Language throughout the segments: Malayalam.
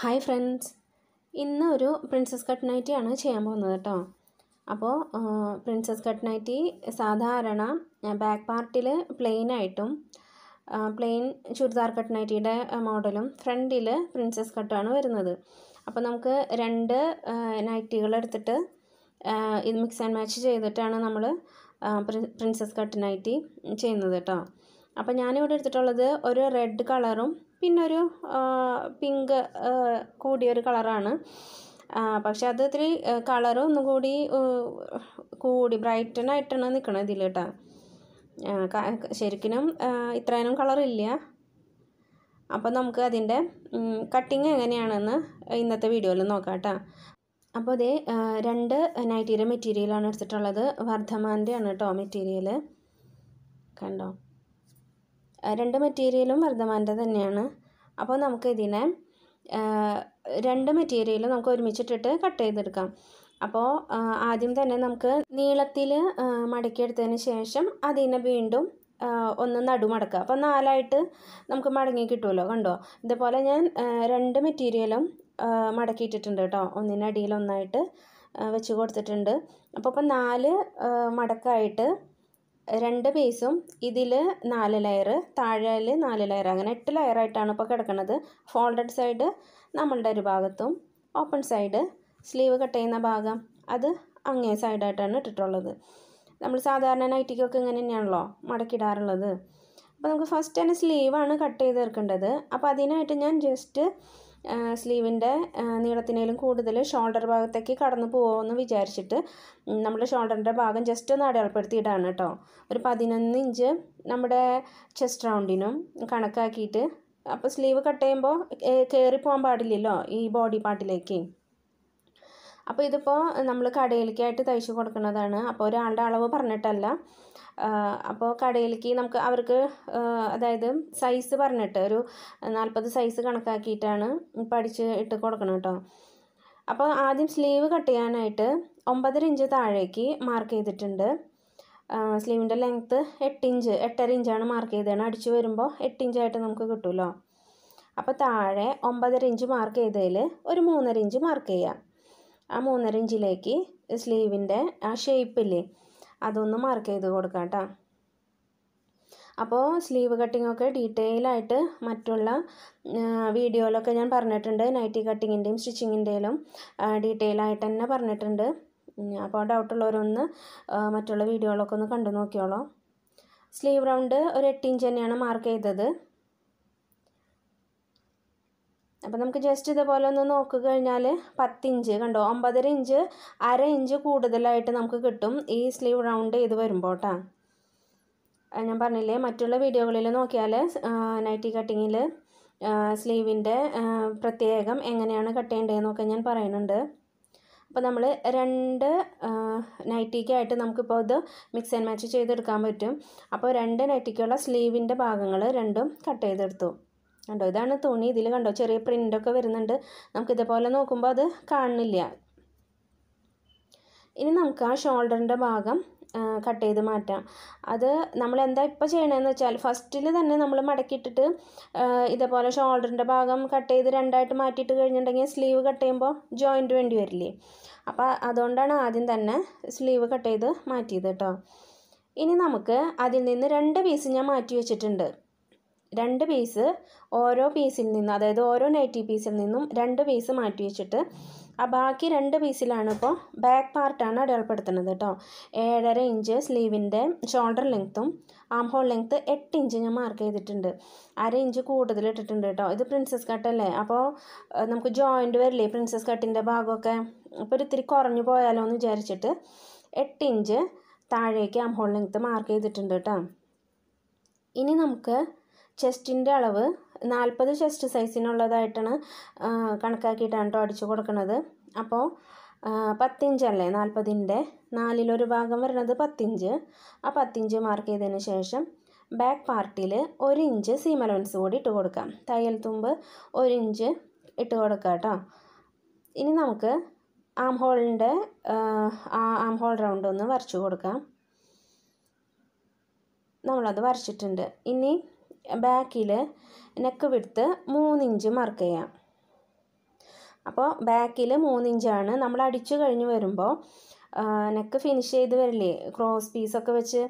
ഹായ് ഫ്രണ്ട്സ് ഇന്ന് ഒരു പ്രിൻസസ് കട്ട് നൈറ്റി ആണ് ചെയ്യാൻ പോകുന്നത് കേട്ടോ അപ്പോൾ പ്രിൻസസ് കട്ട് നൈറ്റി സാധാരണ ബാക്ക് പാർട്ടിൽ പ്ലെയിൻ ആയിട്ടും പ്ലെയിൻ ചുരിദാർ കട്ട് നൈറ്റിയുടെ മോഡലും ഫ്രണ്ടിൽ പ്രിൻസസ് കട്ടാണ് വരുന്നത് അപ്പോൾ നമുക്ക് രണ്ട് നൈറ്റികൾ എടുത്തിട്ട് ഇത് മിക്സ് ആൻഡ് മാച്ച് ചെയ്തിട്ടാണ് നമ്മൾ പ്രിൻസസ് കട്ട് നൈറ്റി ചെയ്യുന്നത് കേട്ടോ അപ്പോൾ ഞാനിവിടെ എടുത്തിട്ടുള്ളത് ഒരു റെഡ് കളറും പിന്നൊരു പിങ്ക് കൂടിയൊരു കളറാണ് പക്ഷെ അത് ഇത്തിരി കളറും ഒന്നുകൂടി കൂടി ബ്രൈറ്റൺ ആയിട്ടാണ് നിൽക്കണത് ഇതിൽ കേട്ടോ ശരിക്കും ഇത്രയും കളറില്ല അപ്പോൾ നമുക്ക് അതിൻ്റെ കട്ടിങ് എങ്ങനെയാണെന്ന് ഇന്നത്തെ വീഡിയോയിൽ നോക്കാം കേട്ടോ അപ്പോൾ അതേ രണ്ട് നൈറ്റീരിയ മെറ്റീരിയലാണ് എടുത്തിട്ടുള്ളത് വർദ്ധമാൻ്റെ ആണ് കേട്ടോ മെറ്റീരിയൽ കണ്ടോ രണ്ട് മെറ്റീരിയലും വർദ്ധമാൻ്റെ തന്നെയാണ് അപ്പോൾ നമുക്ക് ഇതിനെ രണ്ട് മെറ്റീരിയലും നമുക്ക് ഒരുമിച്ചിട്ടിട്ട് കട്ട് ചെയ്തെടുക്കാം അപ്പോൾ ആദ്യം തന്നെ നമുക്ക് നീളത്തിൽ മടക്കിയെടുത്തതിന് ശേഷം അതിനെ വീണ്ടും ഒന്ന് നടുമടക്കുക അപ്പോൾ നാലായിട്ട് നമുക്ക് മടങ്ങി കിട്ടുമല്ലോ കണ്ടോ ഇതുപോലെ ഞാൻ രണ്ട് മെറ്റീരിയലും മടക്കിയിട്ടിട്ടുണ്ട് കേട്ടോ ഒന്നിനടിയിൽ ഒന്നായിട്ട് വെച്ച് കൊടുത്തിട്ടുണ്ട് അപ്പോൾ ഇപ്പം നാല് മടക്കായിട്ട് രണ്ട് പീസും ഇതിൽ നാല് ലെയർ താഴേൽ നാല് ലെയർ അങ്ങനെ എട്ട് ലെയറായിട്ടാണ് ഇപ്പോൾ കിടക്കുന്നത് ഫോൾഡഡ് സൈഡ് നമ്മളുടെ ഒരു ഭാഗത്തും ഓപ്പൺ സൈഡ് സ്ലീവ് കട്ട് ചെയ്യുന്ന ഭാഗം അത് അങ്ങേ സൈഡായിട്ടാണ് ഇട്ടിട്ടുള്ളത് നമ്മൾ സാധാരണ നൈറ്റിക്കൊക്കെ ഇങ്ങനെ തന്നെയാണല്ലോ മടക്കിടാറുള്ളത് അപ്പോൾ നമുക്ക് ഫസ്റ്റ് തന്നെ സ്ലീവാണ് കട്ട് ചെയ്ത് തീർക്കേണ്ടത് അപ്പോൾ അതിനായിട്ട് ഞാൻ ജസ്റ്റ് സ്ലീവിൻ്റെ നീളത്തിനേലും കൂടുതൽ ഷോൾഡർ ഭാഗത്തേക്ക് കടന്നു പോകുമെന്ന് വിചാരിച്ചിട്ട് നമ്മൾ ഷോൾഡറിൻ്റെ ഭാഗം ജസ്റ്റ് ഒന്ന് അടയാളപ്പെടുത്തിയിടാണ് കേട്ടോ ഒരു പതിനൊന്ന് ഇഞ്ച് നമ്മുടെ ചെസ്റ്റ് റൗണ്ടിനും കണക്കാക്കിയിട്ട് അപ്പോൾ സ്ലീവ് കട്ട് ചെയ്യുമ്പോൾ കയറി പോകാൻ പാടില്ലല്ലോ ഈ ബോഡി പാർട്ടിലേക്ക് അപ്പോൾ ഇതിപ്പോൾ നമ്മൾ കടയിലേക്കായിട്ട് തയ്ച്ചു കൊടുക്കുന്നതാണ് അപ്പോൾ ഒരാളുടെ അളവ് പറഞ്ഞിട്ടല്ല അപ്പോൾ കടയിലേക്ക് നമുക്ക് അവർക്ക് അതായത് സൈസ് പറഞ്ഞിട്ട് ഒരു നാൽപ്പത് സൈസ് കണക്കാക്കിയിട്ടാണ് പഠിച്ച് ഇട്ട് കൊടുക്കണം കേട്ടോ അപ്പോൾ ആദ്യം സ്ലീവ് കട്ട് ചെയ്യാനായിട്ട് ഒമ്പതര ഇഞ്ച് താഴേക്ക് മാർക്ക് ചെയ്തിട്ടുണ്ട് സ്ലീവിൻ്റെ ലെങ്ത്ത് എട്ട് ഇഞ്ച് എട്ടര ഇഞ്ചാണ് മാർക്ക് ചെയ്തതാണ് അടിച്ചു വരുമ്പോൾ എട്ട് ഇഞ്ചായിട്ട് നമുക്ക് കിട്ടുമല്ലോ അപ്പോൾ താഴെ ഒമ്പതര ഇഞ്ച് മാർക്ക് ചെയ്തതിൽ ഒരു മൂന്നര ഇഞ്ച് മാർക്ക് ചെയ്യാം ആ മൂന്നര ഇഞ്ചിലേക്ക് സ്ലീവിൻ്റെ ആ ഷേപ്പില്ലേ അതൊന്ന് മാർക്ക് ചെയ്ത് കൊടുക്കാം കേട്ടോ അപ്പോൾ സ്ലീവ് കട്ടിങ്ങൊക്കെ ഡീറ്റെയിൽ ആയിട്ട് മറ്റുള്ള വീഡിയോയിലൊക്കെ ഞാൻ പറഞ്ഞിട്ടുണ്ട് നൈറ്റി കട്ടിങ്ങിൻ്റെയും സ്റ്റിച്ചിങ്ങിൻ്റെയിലും ഡീറ്റെയിൽ ആയിട്ട് തന്നെ പറഞ്ഞിട്ടുണ്ട് അപ്പോൾ ഡൗട്ടുള്ളവരൊന്ന് മറ്റുള്ള വീഡിയോകളൊക്കെ ഒന്ന് കണ്ടു നോക്കിയോളൂ സ്ലീവ് റൗണ്ട് ഒരു എട്ട് ഇഞ്ച് തന്നെയാണ് മാർക്ക് ചെയ്തത് അപ്പോൾ നമുക്ക് ജസ്റ്റ് ഇതുപോലെ ഒന്ന് നോക്കിക്കഴിഞ്ഞാൽ കഴിഞ്ഞാൽ പത്തിഞ്ച് കണ്ടോ ഒമ്പതര ഇഞ്ച് അര ഇഞ്ച് കൂടുതലായിട്ട് നമുക്ക് കിട്ടും ഈ സ്ലീവ് റൗണ്ട് ചെയ്ത് വരുമ്പോൾ കേട്ടോ ഞാൻ പറഞ്ഞില്ലേ മറ്റുള്ള വീഡിയോകളിൽ നോക്കിയാൽ നൈറ്റി കട്ടിങ്ങിൽ സ്ലീവിൻ്റെ പ്രത്യേകം എങ്ങനെയാണ് കട്ട് ചെയ്യേണ്ടതെന്നൊക്കെ ഞാൻ പറയുന്നുണ്ട് അപ്പോൾ നമ്മൾ രണ്ട് നൈറ്റിക്കായിട്ട് നമുക്കിപ്പോൾ ഇത് മിക്സ് ആൻഡ് മാച്ച് ചെയ്തെടുക്കാൻ പറ്റും അപ്പോൾ രണ്ട് നൈറ്റിക്കുള്ള സ്ലീവിൻ്റെ ഭാഗങ്ങൾ രണ്ടും കട്ട് ചെയ്തെടുത്തു കണ്ടോ ഇതാണ് തുണി ഇതിൽ കണ്ടോ ചെറിയ പ്രിൻ്റൊക്കെ വരുന്നുണ്ട് നമുക്ക് ഇതേപോലെ നോക്കുമ്പോൾ അത് കാണുന്നില്ല ഇനി നമുക്ക് ആ ഷോൾഡറിൻ്റെ ഭാഗം കട്ട് ചെയ്ത് മാറ്റാം അത് നമ്മൾ എന്താ ഇപ്പോൾ ചെയ്യണമെന്ന് വെച്ചാൽ ഫസ്റ്റിൽ തന്നെ നമ്മൾ മടക്കിയിട്ടിട്ട് ഇതേപോലെ ഷോൾഡറിൻ്റെ ഭാഗം കട്ട് ചെയ്ത് രണ്ടായിട്ട് മാറ്റിയിട്ട് കഴിഞ്ഞിട്ടുണ്ടെങ്കിൽ സ്ലീവ് കട്ട് ചെയ്യുമ്പോൾ ജോയിൻറ്റ് വേണ്ടി വരില്ലേ അപ്പോൾ അതുകൊണ്ടാണ് ആദ്യം തന്നെ സ്ലീവ് കട്ട് ചെയ്ത് മാറ്റിയത് കേട്ടോ ഇനി നമുക്ക് അതിൽ നിന്ന് രണ്ട് പീസ് ഞാൻ മാറ്റി വെച്ചിട്ടുണ്ട് രണ്ട് പീസ് ഓരോ പീസിൽ നിന്ന് അതായത് ഓരോ നൈറ്റി പീസിൽ നിന്നും രണ്ട് പീസ് മാറ്റി വെച്ചിട്ട് ആ ബാക്കി രണ്ട് പീസിലാണ് ഇപ്പോൾ ബാക്ക് പാർട്ടാണ് അടയാളപ്പെടുത്തുന്നത് കേട്ടോ ഏഴര ഇഞ്ച് സ്ലീവിൻ്റെ ഷോൾഡർ ലെങ്ത്തും ആം ഹോൾ ലെങ്ത്ത് എട്ട് ഇഞ്ച് ഞാൻ മാർക്ക് ചെയ്തിട്ടുണ്ട് അര ഇഞ്ച് കൂടുതൽ ഇട്ടിട്ടുണ്ട് കേട്ടോ ഇത് പ്രിൻസസ് കട്ടല്ലേ അപ്പോൾ നമുക്ക് ജോയിൻറ്റ് വരില്ലേ പ്രിൻസസ് കട്ടിൻ്റെ ഭാഗമൊക്കെ അപ്പോൾ ഒരിത്തിരി കുറഞ്ഞു പോയാലോ എന്ന് വിചാരിച്ചിട്ട് എട്ട് ഇഞ്ച് താഴേക്ക് ആം ഹോൾ ലെങ്ത്ത് മാർക്ക് ചെയ്തിട്ടുണ്ട് കേട്ടോ ഇനി നമുക്ക് ചെസ്റ്റിൻ്റെ അളവ് നാൽപ്പത് ചെസ്റ്റ് സൈസിനുള്ളതായിട്ടാണ് കണക്കാക്കിയിട്ടാണ് കേട്ടോ അടിച്ചു കൊടുക്കുന്നത് അപ്പോൾ പത്തിഞ്ചല്ലേ നാൽപ്പതിൻ്റെ നാലിലൊരു ഭാഗം വരുന്നത് പത്തിഞ്ച് ആ പത്തിഞ്ച് മാർക്ക് ചെയ്തതിന് ശേഷം ബാക്ക് പാർട്ടിയിൽ ഒരു ഇഞ്ച് സീമലവൻസ് കൂടി ഇട്ട് കൊടുക്കാം തയ്യൽ തുമ്പ് ഒരു ഇഞ്ച് ഇട്ട് കൊടുക്കാം കേട്ടോ ഇനി നമുക്ക് ആം ഹോളിൻ്റെ ആം ഹോൾ റൗണ്ട് ഒന്ന് വരച്ചു കൊടുക്കാം നമ്മളത് വരച്ചിട്ടുണ്ട് ഇനി ബാക്കിൽ നെക്ക് വിടുത്ത് മൂന്നിഞ്ച് മാർക്ക് ചെയ്യാം അപ്പോൾ ബാക്കിൽ മൂന്നിഞ്ചാണ് നമ്മൾ അടിച്ചു കഴിഞ്ഞ് വരുമ്പോൾ നെക്ക് ഫിനിഷ് ചെയ്ത് വരില്ലേ ക്രോസ് പീസൊക്കെ വെച്ച്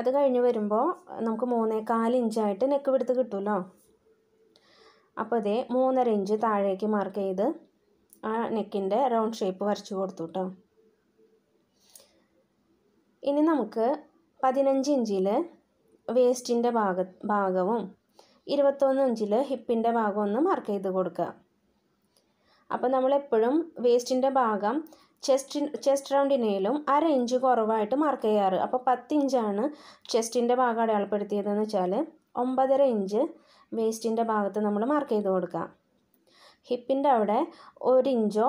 അത് കഴിഞ്ഞ് വരുമ്പോൾ നമുക്ക് മൂന്നേകാൽ ഇഞ്ചായിട്ട് നെക്ക് വിടുത്ത് കിട്ടുമല്ലോ അപ്പോൾ ഇതേ മൂന്നര ഇഞ്ച് താഴേക്ക് മാർക്ക് ചെയ്ത് ആ നെക്കിൻ്റെ റൗണ്ട് ഷേപ്പ് വരച്ചു കൊടുത്തു കേട്ടോ ഇനി നമുക്ക് പതിനഞ്ച് ഇഞ്ചിൽ വേസ്റ്റിൻ്റെ ഭാഗ ഭാഗവും ഇരുപത്തൊന്ന് ഇഞ്ചിൽ ഹിപ്പിൻ്റെ ഭാഗവും ഒന്ന് മാർക്ക് ചെയ്ത് കൊടുക്കുക അപ്പോൾ നമ്മളെപ്പോഴും വേസ്റ്റിൻ്റെ ഭാഗം ചെസ്റ്റ് ചെസ്റ്റ് റൗണ്ടിനേലും അര ഇഞ്ച് കുറവായിട്ട് മാർക്ക് ചെയ്യാറ് അപ്പോൾ പത്ത് ഇഞ്ചാണ് ചെസ്റ്റിൻ്റെ ഭാഗം അടയാളപ്പെടുത്തിയതെന്ന് വെച്ചാൽ ഒമ്പതര ഇഞ്ച് വേസ്റ്റിൻ്റെ ഭാഗത്ത് നമ്മൾ മാർക്ക് ചെയ്ത് കൊടുക്കുക ഹിപ്പിൻ്റെ അവിടെ ഒരു ഇഞ്ചോ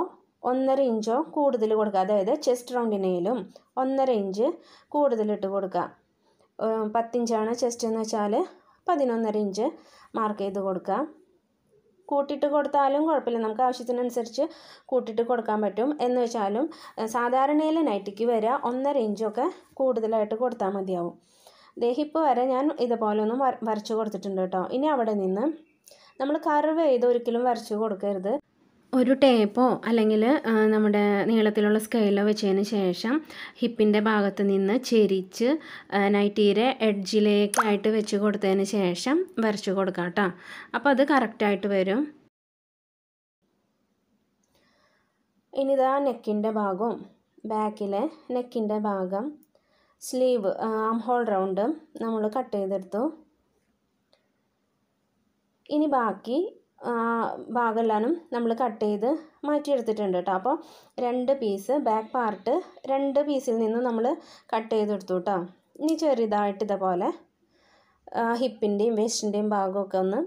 ഒന്നര ഇഞ്ചോ കൂടുതൽ കൊടുക്കുക അതായത് ചെസ്റ്റ് റൗണ്ടിനേലും ഒന്നര ഇഞ്ച് കൂടുതലിട്ട് കൊടുക്കുക പത്തിഞ്ചാണ് ചെസ്റ്റ് എന്ന് വെച്ചാൽ പതിനൊന്നര ഇഞ്ച് മാർക്ക് ചെയ്ത് കൊടുക്കാം കൂട്ടിയിട്ട് കൊടുത്താലും കുഴപ്പമില്ല നമുക്ക് ആവശ്യത്തിനനുസരിച്ച് കൂട്ടിയിട്ട് കൊടുക്കാൻ പറ്റും എന്ന് വെച്ചാലും സാധാരണയിൽ നൈറ്റിക്ക് വരെ ഒന്നര ഇഞ്ചൊക്കെ കൂടുതലായിട്ട് കൊടുത്താൽ മതിയാവും ദേഹിപ്പ് വരെ ഞാൻ ഇതുപോലെ ഒന്ന് കൊടുത്തിട്ടുണ്ട് കേട്ടോ ഇനി അവിടെ നിന്ന് നമ്മൾ കർവ് ചെയ്ത് ഒരിക്കലും വരച്ച് കൊടുക്കരുത് ഒരു ടേപ്പോ അല്ലെങ്കിൽ നമ്മുടെ നീളത്തിലുള്ള സ്കെയിലോ വെച്ചതിന് ശേഷം ഹിപ്പിൻ്റെ ഭാഗത്ത് നിന്ന് ചെരിച്ച് നൈറ്റീരെ എഡ്ജിലേക്കായിട്ട് വെച്ച് കൊടുത്തതിന് ശേഷം വരച്ച് കൊടുക്കാം കേട്ടോ അപ്പോൾ അത് കറക്റ്റായിട്ട് വരും ഇനി ഇതാ നെക്കിൻ്റെ ഭാഗവും ബാക്കിലെ നെക്കിൻ്റെ ഭാഗം സ്ലീവ് ആം ഹോൾ റൗണ്ടും നമ്മൾ കട്ട് ചെയ്തെടുത്തു ഇനി ബാക്കി ഭാഗമെല്ലാനും നമ്മൾ കട്ട് ചെയ്ത് മാറ്റിയെടുത്തിട്ടുണ്ട് കേട്ടോ അപ്പോൾ രണ്ട് പീസ് ബാക്ക് പാർട്ട് രണ്ട് പീസിൽ നിന്ന് നമ്മൾ കട്ട് ചെയ്തെടുത്തു കേട്ടോ ഇനി ചെറുതായിട്ട് ഇതേപോലെ ഹിപ്പിൻ്റെയും വേസ്റ്റിൻ്റെയും ഭാഗമൊക്കെ ഒന്ന്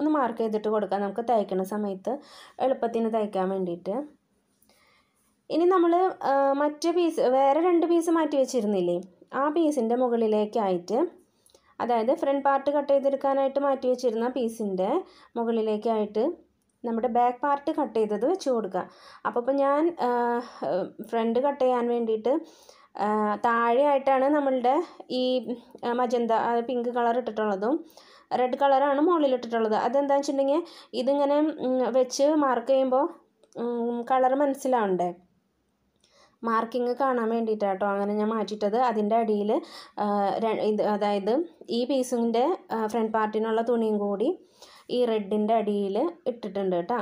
ഒന്ന് മാർക്ക് ചെയ്തിട്ട് കൊടുക്കാം നമുക്ക് തയ്ക്കുന്ന സമയത്ത് എളുപ്പത്തിന് തയ്ക്കാൻ വേണ്ടിയിട്ട് ഇനി നമ്മൾ മറ്റു പീസ് വേറെ രണ്ട് പീസ് മാറ്റി വെച്ചിരുന്നില്ലേ ആ പീസിൻ്റെ മുകളിലേക്കായിട്ട് അതായത് ഫ്രണ്ട് പാർട്ട് കട്ട് ചെയ്തെടുക്കാനായിട്ട് മാറ്റി വെച്ചിരുന്ന പീസിൻ്റെ മുകളിലേക്കായിട്ട് നമ്മുടെ ബാക്ക് പാർട്ട് കട്ട് ചെയ്തത് വെച്ച് കൊടുക്കുക അപ്പോൾ ഇപ്പം ഞാൻ ഫ്രണ്ട് കട്ട് ചെയ്യാൻ വേണ്ടിയിട്ട് താഴെയായിട്ടാണ് നമ്മളുടെ ഈ മജന്ത പിങ്ക് കളർ ഇട്ടിട്ടുള്ളതും റെഡ് കളറാണ് മുകളിൽ ഇട്ടിട്ടുള്ളത് അതെന്താ വെച്ചിട്ടുണ്ടെങ്കിൽ ഇതിങ്ങനെ വെച്ച് മാർക്ക് ചെയ്യുമ്പോൾ കളർ മനസ്സിലാവണ്ടേ മാർക്കിങ് കാണാൻ വേണ്ടിയിട്ടാട്ടോ അങ്ങനെ ഞാൻ മാറ്റിയിട്ടത് അതിൻ്റെ അടിയിൽ അതായത് ഈ പീസിൻ്റെ ഫ്രണ്ട് പാർട്ടിനുള്ള തുണിയും കൂടി ഈ റെഡിൻ്റെ അടിയിൽ ഇട്ടിട്ടുണ്ട് കേട്ടോ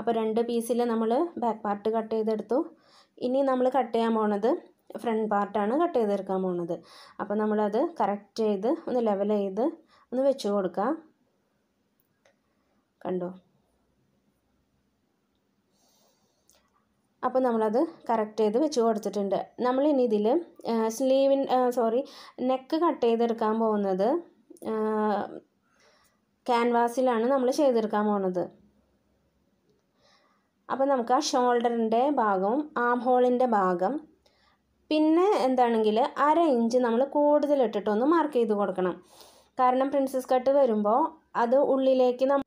അപ്പോൾ രണ്ട് പീസിൽ നമ്മൾ ബാക്ക് പാർട്ട് കട്ട് ചെയ്തെടുത്തു ഇനി നമ്മൾ കട്ട് ചെയ്യാൻ പോണത് ഫ്രണ്ട് പാർട്ടാണ് കട്ട് ചെയ്തെടുക്കാൻ പോണത് അപ്പോൾ നമ്മളത് കറക്റ്റ് ചെയ്ത് ഒന്ന് ലെവൽ ചെയ്ത് ഒന്ന് വെച്ച് കൊടുക്കുക കണ്ടോ അപ്പോൾ നമ്മളത് കറക്റ്റ് ചെയ്ത് വെച്ച് കൊടുത്തിട്ടുണ്ട് നമ്മളിനി ഇതിൽ സ്ലീവിൻ സോറി നെക്ക് കട്ട് ചെയ്തെടുക്കാൻ പോകുന്നത് ക്യാൻവാസിലാണ് നമ്മൾ ചെയ്തെടുക്കാൻ പോകുന്നത് അപ്പോൾ നമുക്ക് ആ ഷോൾഡറിൻ്റെ ഭാഗവും ആം ഹോളിൻ്റെ ഭാഗം പിന്നെ എന്താണെങ്കിൽ അര ഇഞ്ച് നമ്മൾ കൂടുതലിട്ടിട്ടൊന്ന് മാർക്ക് ചെയ്ത് കൊടുക്കണം കാരണം പ്രിൻസസ് കട്ട് വരുമ്പോൾ അത് ഉള്ളിലേക്ക് നമ്മൾ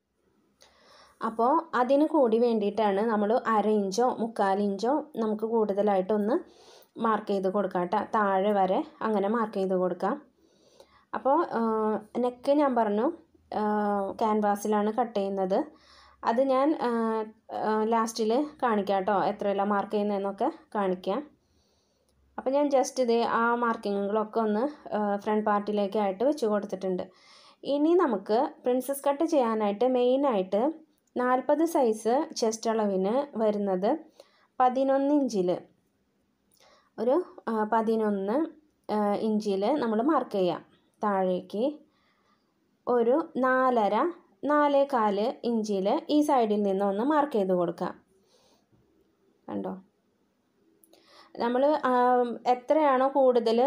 അപ്പോൾ അതിന് കൂടി വേണ്ടിയിട്ടാണ് നമ്മൾ അര ഇഞ്ചോ മുക്കാൽ ഇഞ്ചോ നമുക്ക് കൂടുതലായിട്ടൊന്ന് മാർക്ക് ചെയ്ത് കൊടുക്കാം കേട്ടോ താഴെ വരെ അങ്ങനെ മാർക്ക് ചെയ്ത് കൊടുക്കാം അപ്പോൾ നെക്ക് ഞാൻ പറഞ്ഞു ക്യാൻവാസിലാണ് കട്ട് ചെയ്യുന്നത് അത് ഞാൻ ലാസ്റ്റിൽ കാണിക്കാം കേട്ടോ എത്രയെല്ലാം മാർക്ക് ചെയ്യുന്നതെന്നൊക്കെ കാണിക്കാം അപ്പോൾ ഞാൻ ജസ്റ്റ് ഇത് ആ മാർക്കിങ്ങുകളൊക്കെ ഒന്ന് ഫ്രണ്ട് പാർട്ടിലേക്കായിട്ട് വെച്ച് കൊടുത്തിട്ടുണ്ട് ഇനി നമുക്ക് പ്രിൻസസ് കട്ട് ചെയ്യാനായിട്ട് മെയിനായിട്ട് നാൽപ്പത് സൈസ് ചെസ്റ്റ് അളവിന് വരുന്നത് പതിനൊന്ന് ഇഞ്ചിൽ ഒരു പതിനൊന്ന് ഇഞ്ചിൽ നമ്മൾ മാർക്ക് ചെയ്യാം താഴേക്ക് ഒരു നാലര നാലേ കാല് ഇഞ്ചിൽ ഈ സൈഡിൽ നിന്ന് ഒന്ന് മാർക്ക് ചെയ്ത് കൊടുക്കാം കണ്ടോ നമ്മൾ എത്രയാണോ കൂടുതൽ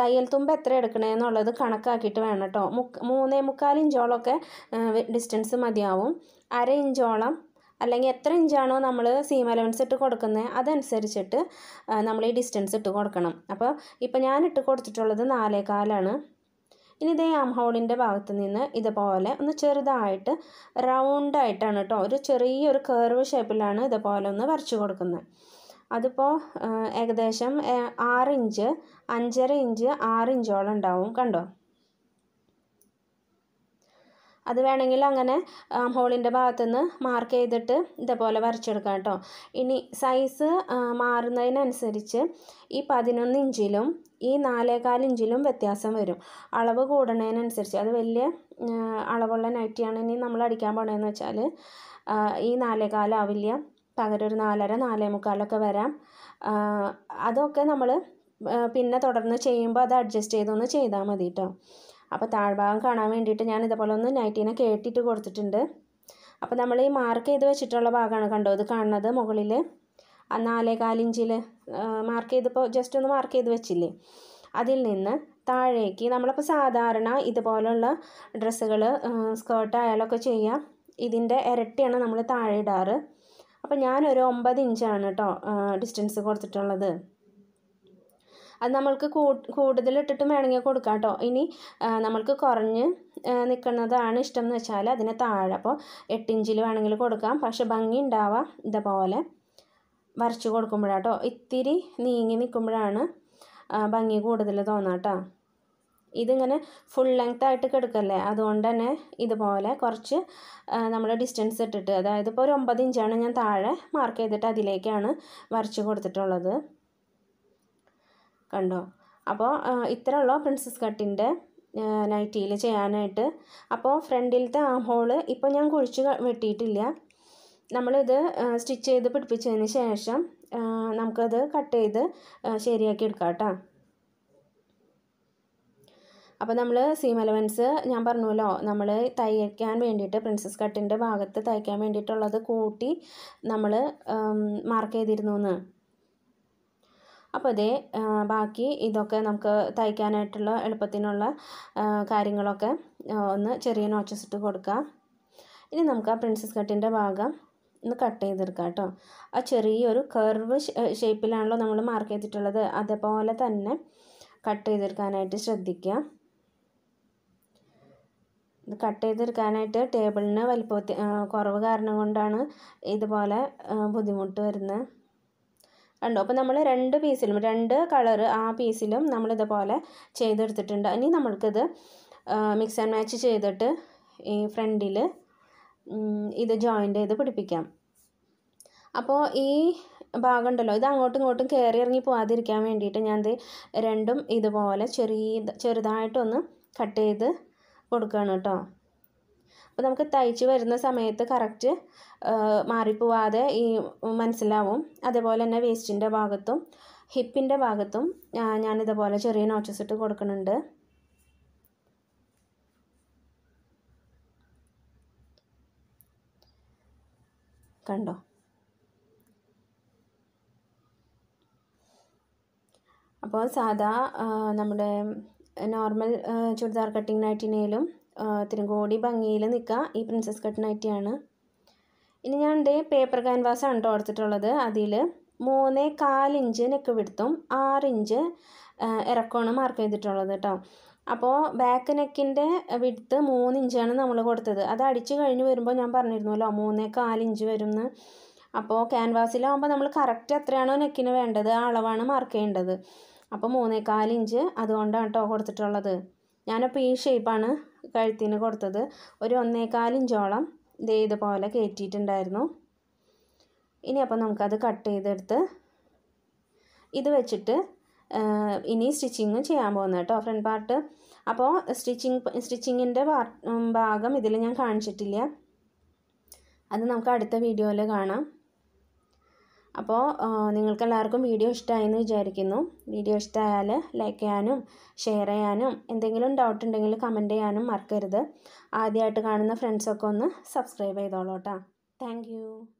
തയ്യൽ തുമ്പ് എത്ര എടുക്കണമെന്നുള്ളത് കണക്കാക്കിയിട്ട് വേണം കേട്ടോ മുക്ക് മൂന്നേ മുക്കാൽ ഇഞ്ചോളമൊക്കെ ഡിസ്റ്റൻസ് മതിയാവും അര ഇഞ്ചോളം അല്ലെങ്കിൽ എത്ര ഇഞ്ചാണോ നമ്മൾ സീം അലവൻസ് ഇട്ട് കൊടുക്കുന്നത് അതനുസരിച്ചിട്ട് നമ്മൾ ഈ ഡിസ്റ്റൻസ് ഇട്ട് കൊടുക്കണം അപ്പോൾ ഇപ്പോൾ ഞാൻ ഇട്ട് കൊടുത്തിട്ടുള്ളത് നാലേകാലാണ് ഇനി ഇതേ ആം ഹോളിൻ്റെ ഭാഗത്ത് നിന്ന് ഇതുപോലെ ഒന്ന് ചെറുതായിട്ട് റൗണ്ടായിട്ടാണ് കേട്ടോ ഒരു ചെറിയൊരു കർവ് ഷേപ്പിലാണ് ഇതുപോലെ ഒന്ന് വരച്ചു കൊടുക്കുന്നത് അതിപ്പോൾ ഏകദേശം ആറിഞ്ച് ഇഞ്ച് അഞ്ചര ഇഞ്ച് ആറിഞ്ചോളം ഇഞ്ചോളം ഉണ്ടാവും കണ്ടോ അത് വേണമെങ്കിൽ അങ്ങനെ ഹോളിൻ്റെ ഭാഗത്തുനിന്ന് മാർക്ക് ചെയ്തിട്ട് ഇതേപോലെ വരച്ചെടുക്കാം കേട്ടോ ഇനി സൈസ് മാറുന്നതിനനുസരിച്ച് ഈ പതിനൊന്ന് ഇഞ്ചിലും ഈ നാലേകാൽ ഇഞ്ചിലും വ്യത്യാസം വരും അളവ് കൂടുന്നതിനനുസരിച്ച് അത് വലിയ അളവുള്ള നൈറ്റിയാണ് ഇനി നമ്മൾ അടിക്കാൻ പോണതെന്ന് വെച്ചാൽ ഈ നാലേകാലാവില്ല പകരം ഒരു നാലര നാലേ മുക്കാലൊക്കെ വരാം അതൊക്കെ നമ്മൾ പിന്നെ തുടർന്ന് ചെയ്യുമ്പോൾ അത് അഡ്ജസ്റ്റ് ചെയ്തൊന്ന് ചെയ്താൽ മതി കേട്ടോ അപ്പോൾ താഴ്ഭാഗം കാണാൻ വേണ്ടിയിട്ട് ഞാൻ ഇതേപോലെ ഒന്ന് നൈറ്റീനെ കേട്ടിട്ട് കൊടുത്തിട്ടുണ്ട് അപ്പോൾ നമ്മൾ ഈ മാർക്ക് ചെയ്ത് വെച്ചിട്ടുള്ള ഭാഗമാണ് കണ്ടോ ഇത് കാണുന്നത് മുകളിൽ ആ നാലേകാലിഞ്ചിൽ മാർക്ക് ചെയ്തിപ്പോൾ ജസ്റ്റ് ഒന്ന് മാർക്ക് ചെയ്ത് വെച്ചില്ലേ അതിൽ നിന്ന് താഴേക്ക് നമ്മളിപ്പോൾ സാധാരണ ഇതുപോലുള്ള ഡ്രസ്സുകൾ സ്കേർട്ട് ആയാലൊക്കെ ചെയ്യാം ഇതിൻ്റെ ഇരട്ടിയാണ് നമ്മൾ താഴെ ഇടാറ് അപ്പോൾ ഞാനൊരു ഒമ്പത് ഇഞ്ചാണ് കേട്ടോ ഡിസ്റ്റൻസ് കൊടുത്തിട്ടുള്ളത് അത് നമ്മൾക്ക് കൂടുതൽ ഇട്ടിട്ടും വേണമെങ്കിൽ കൊടുക്കാം കേട്ടോ ഇനി നമ്മൾക്ക് കുറഞ്ഞ് നിൽക്കുന്നതാണ് ഇഷ്ടം എന്ന് വെച്ചാൽ അതിന് താഴെ അപ്പോൾ എട്ടിഞ്ചിൽ വേണമെങ്കിൽ കൊടുക്കാം പക്ഷെ ഭംഗി ഉണ്ടാവാം ഇതേപോലെ വരച്ച് കേട്ടോ ഇത്തിരി നീങ്ങി നിൽക്കുമ്പോഴാണ് ഭംഗി കൂടുതൽ കേട്ടോ ഇതിങ്ങനെ ഫുൾ ലെങ്ത് ആയിട്ട് കിടക്കല്ലേ അതുകൊണ്ട് തന്നെ ഇതുപോലെ കുറച്ച് നമ്മൾ ഡിസ്റ്റൻസ് ഇട്ടിട്ട് അതായത് ഇപ്പോൾ ഒരു ഒമ്പത് ഇഞ്ചാണ് ഞാൻ താഴെ മാർക്ക് ചെയ്തിട്ട് അതിലേക്കാണ് വരച്ച് കൊടുത്തിട്ടുള്ളത് കണ്ടോ അപ്പോൾ ഇത്ര ഉള്ളോ പ്രിൻസസ് കട്ടിൻ്റെ നൈറ്റിയിൽ ചെയ്യാനായിട്ട് അപ്പോൾ ഫ്രണ്ടിലത്തെ ആം ഹോള് ഇപ്പോൾ ഞാൻ കുഴിച്ച് വെട്ടിയിട്ടില്ല നമ്മളിത് സ്റ്റിച്ച് ചെയ്ത് പിടിപ്പിച്ചതിന് ശേഷം നമുക്കത് കട്ട് ചെയ്ത് ശരിയാക്കി എടുക്കാം കേട്ടോ അപ്പോൾ നമ്മൾ സീം അലവൻസ് ഞാൻ പറഞ്ഞല്ലോ നമ്മൾ തയ്ക്കാൻ വേണ്ടിയിട്ട് പ്രിൻസസ് കട്ടിൻ്റെ ഭാഗത്ത് തയ്ക്കാൻ വേണ്ടിയിട്ടുള്ളത് കൂട്ടി നമ്മൾ മാർക്ക് ചെയ്തിരുന്നു എന്ന് അപ്പോൾ അതേ ബാക്കി ഇതൊക്കെ നമുക്ക് തയ്ക്കാനായിട്ടുള്ള എളുപ്പത്തിനുള്ള കാര്യങ്ങളൊക്കെ ഒന്ന് ചെറിയ നോച്ചസ് ഇട്ട് കൊടുക്കാം ഇനി നമുക്ക് ആ പ്രിൻസസ് കട്ടിൻ്റെ ഭാഗം ഒന്ന് കട്ട് ചെയ്തെടുക്കാം കേട്ടോ ആ ചെറിയൊരു കർവ് ഷേപ്പിലാണല്ലോ നമ്മൾ മാർക്ക് ചെയ്തിട്ടുള്ളത് അതേപോലെ തന്നെ കട്ട് ചെയ്തെടുക്കാനായിട്ട് ശ്രദ്ധിക്കുക ഇത് കട്ട് ചെയ്തെടുക്കാനായിട്ട് ടേബിളിന് വലിപ്പത്തി കുറവ് കാരണം കൊണ്ടാണ് ഇതുപോലെ ബുദ്ധിമുട്ട് വരുന്നത് കണ്ടോ അപ്പോൾ നമ്മൾ രണ്ട് പീസിലും രണ്ട് കളറ് ആ പീസിലും നമ്മളിതുപോലെ ചെയ്തെടുത്തിട്ടുണ്ട് ഇനി നമ്മൾക്കിത് മിക്സ് ആൻഡ് മാച്ച് ചെയ്തിട്ട് ഈ ഫ്രണ്ടിൽ ഇത് ജോയിൻ്റ് ചെയ്ത് പിടിപ്പിക്കാം അപ്പോൾ ഈ ഭാഗം ഉണ്ടല്ലോ ഇത് അങ്ങോട്ടും ഇങ്ങോട്ടും കയറി ഇറങ്ങി പോകാതിരിക്കാൻ വേണ്ടിയിട്ട് ഞാൻ ഇത് രണ്ടും ഇതുപോലെ ചെറിയ ചെറുതായിട്ടൊന്ന് കട്ട് ചെയ്ത് കൊടുക്കുകയാണ് കേട്ടോ അപ്പോൾ നമുക്ക് തയ്ച്ച് വരുന്ന സമയത്ത് കറക്റ്റ് മാറിപ്പോവാതെ ഈ മനസ്സിലാവും അതേപോലെ തന്നെ വേസ്റ്റിൻ്റെ ഭാഗത്തും ഹിപ്പിൻ്റെ ഭാഗത്തും ഞാനിതുപോലെ ചെറിയ നോച്ചസ് ഇട്ട് കൊടുക്കുന്നുണ്ട് കണ്ടോ അപ്പോൾ സാധാ നമ്മുടെ നോർമൽ ചുരിദാർ കട്ടിങ് നൈറ്റിനേലും ഇത്തിരി കൂടി ഭംഗിയിൽ നിൽക്കുക ഈ പ്രിൻസസ് കട്ട് ഐറ്റിയാണ് ഇനി ഞാൻ എൻ്റെ പേപ്പർ ക്യാൻവാസാണ് കേട്ടോ എടുത്തിട്ടുള്ളത് അതിൽ മൂന്ന് കാലിഞ്ച് നെക്ക് വിടുത്തും ആറിഞ്ച് ഇറക്കമാണ് മാർക്ക് ചെയ്തിട്ടുള്ളത് കേട്ടോ അപ്പോൾ ബാക്ക് നെക്കിൻ്റെ വിടുത്ത് മൂന്നിഞ്ചാണ് ഇഞ്ചാണ് നമ്മൾ കൊടുത്തത് അത് അടിച്ചു കഴിഞ്ഞ് വരുമ്പോൾ ഞാൻ പറഞ്ഞിരുന്നല്ലോ മൂന്നേ കാലിഞ്ച് വരുന്ന് അപ്പോൾ ക്യാൻവാസിലാവുമ്പോൾ നമ്മൾ കറക്റ്റ് എത്രയാണോ നെക്കിന് വേണ്ടത് ആ അളവാണ് മാർക്ക് ചെയ്യേണ്ടത് അപ്പോൾ മൂന്നേ ഇഞ്ച് അതുകൊണ്ടാണ് കേട്ടോ കൊടുത്തിട്ടുള്ളത് ഞാനപ്പോൾ ഈ ഷേപ്പാണ് കഴുത്തിന് കൊടുത്തത് ഒരു ഒന്നേകാലിഞ്ചോളം ദേ ഇതുപോലെ കയറ്റിയിട്ടുണ്ടായിരുന്നു ഇനി അപ്പോൾ നമുക്കത് കട്ട് ചെയ്തെടുത്ത് ഇത് വെച്ചിട്ട് ഇനി സ്റ്റിച്ചിങ് ചെയ്യാൻ പോകുന്നത് കേട്ടോ ഫ്രണ്ട് പാർട്ട് അപ്പോൾ സ്റ്റിച്ചിങ് സ്റ്റിച്ചിങ്ങിൻ്റെ ഭാഗം ഇതിൽ ഞാൻ കാണിച്ചിട്ടില്ല അത് നമുക്ക് അടുത്ത വീഡിയോയിൽ കാണാം അപ്പോൾ നിങ്ങൾക്കെല്ലാവർക്കും വീഡിയോ ഇഷ്ടമായെന്ന് വിചാരിക്കുന്നു വീഡിയോ ഇഷ്ടമായാൽ ലൈക്ക് ചെയ്യാനും ഷെയർ ചെയ്യാനും എന്തെങ്കിലും ഡൗട്ട് ഉണ്ടെങ്കിൽ കമൻറ്റ് ചെയ്യാനും മറക്കരുത് ആദ്യമായിട്ട് കാണുന്ന ഫ്രണ്ട്സൊക്കെ ഒന്ന് സബ്സ്ക്രൈബ് ചെയ്തോളൂ കേട്ടോ താങ്ക്